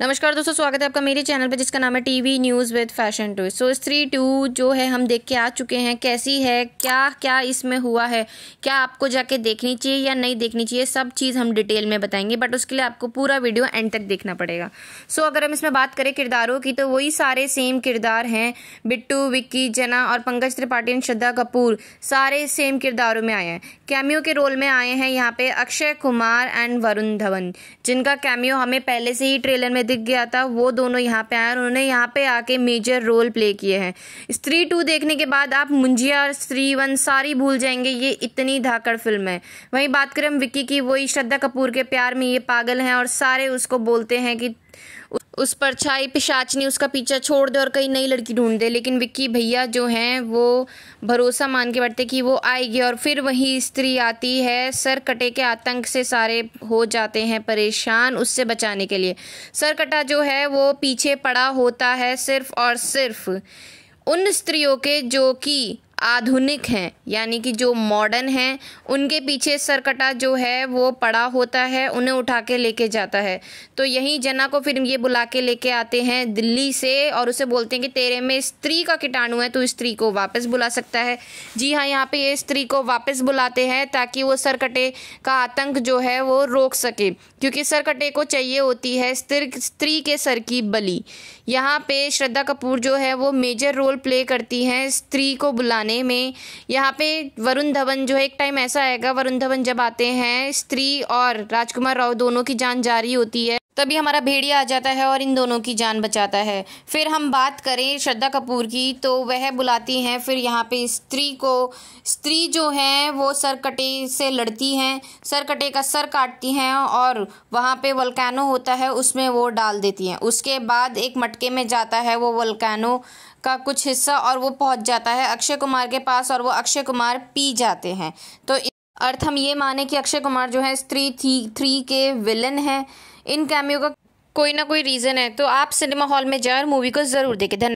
नमस्कार दोस्तों स्वागत है आपका मेरे चैनल पर जिसका नाम है TV news with fashion two so Stree two जो है हम देख के आ चुके हैं कैसी है क्या क्या इसमें हुआ है क्या आपको जाके देखनी चाहिए या नहीं देखनी चाहिए सब चीज़ हम डिटेल में बताएंगे बट उसके लिए आपको पूरा वीडियो एंड तक देखना पड़ेगा सो so, अगर हम इसमें बात करें किरदारों की तो वही सारे सेम किरदार हैं बिट्टू विक्की जना और पंकज त्रिपाठी एंड श्रद्धा कपूर सारे सेम किरदारों में आए हैं कैमियो के रोल में आए हैं यहाँ पे अक्षय कुमार एंड वरुण धवन जिनका कैमियो हमें पहले से ही ट्रेलर में दिख गया था वो दोनों यहाँ पे आए उन्होंने यहाँ पे आके मेजर रोल प्ले किए हैं स्त्री टू देखने के बाद आप मुंजिया स्त्री वन सारी भूल जाएंगे ये इतनी धाकड़ फिल्म है वहीं बात करें हम विक्की की वही श्रद्धा कपूर के प्यार में ये पागल हैं और सारे उसको बोलते हैं कि उस पर छाई पिशाचनी उसका पीछा छोड़ दे और कई नई लड़की ढूंढ दे लेकिन विक्की भैया जो हैं वो भरोसा मान के बैठते कि वो आएगी और फिर वही स्त्री आती है सर कटे के आतंक से सारे हो जाते हैं परेशान उससे बचाने के लिए सर कटा जो है वो पीछे पड़ा होता है सिर्फ और सिर्फ उन स्त्रियों के जो कि आधुनिक हैं यानी कि जो मॉडर्न हैं उनके पीछे सरकटा जो है वो पड़ा होता है उन्हें उठा के लेके जाता है तो यहीं जना को फिर ये बुला के लेके आते हैं दिल्ली से और उसे बोलते हैं कि तेरे में स्त्री का कीटाणु है तो स्त्री को वापस बुला सकता है जी हाँ यहाँ पे ये स्त्री को वापस बुलाते हैं ताकि वो सरकटे का आतंक जो है वो रोक सके क्योंकि सरकटे को चाहिए होती है स्त्री के सर की बली यहाँ पर श्रद्धा कपूर जो है वो मेजर रोल प्ले करती हैं स्त्री को बुलाने गाने में यहाँ पे वरुण धवन जो है एक टाइम ऐसा आएगा वरुण धवन जब आते हैं स्त्री और राजकुमार राव दोनों की जान जा रही होती है तभी हमारा भेड़िया आ जाता है और इन दोनों की जान बचाता है फिर हम बात करें श्रद्धा कपूर की तो वह बुलाती हैं फिर यहाँ पे स्त्री को स्त्री जो हैं वो सरकटे से लड़ती हैं सरकटे का सर काटती हैं और वहाँ पे वलकैनो होता है उसमें वो डाल देती हैं उसके बाद एक मटके में जाता है वो वलकैनो का कुछ हिस्सा और वो पहुँच जाता है अक्षय कुमार के पास और वो अक्षय कुमार पी जाते हैं तो अर्थ हम ये माने कि अक्षय कुमार जो है स्त्री थी थ्री के विलन हैं इन कैमियों का कोई ना कोई रीज़न है तो आप सिनेमा हॉल में और मूवी को ज़रूर देखें धन्यवाद